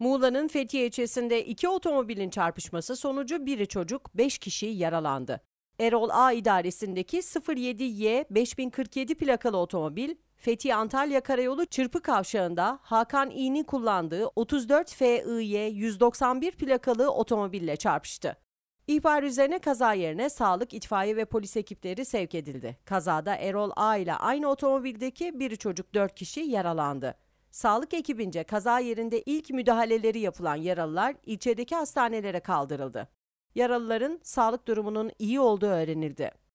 Muğla'nın Fethiye ilçesinde iki otomobilin çarpışması sonucu biri çocuk, beş kişi yaralandı. Erol A idaresindeki 07Y 5047 plakalı otomobil fethiye Antalya Karayolu Çırpı Kavşağı'nda Hakan İ'nin kullandığı 34 FIY 191 plakalı otomobille çarpıştı. İhbar üzerine kaza yerine sağlık, itfaiye ve polis ekipleri sevk edildi. Kazada Erol A ile aynı otomobildeki bir çocuk 4 kişi yaralandı. Sağlık ekibince kaza yerinde ilk müdahaleleri yapılan yaralılar ilçedeki hastanelere kaldırıldı. Yaralıların sağlık durumunun iyi olduğu öğrenildi.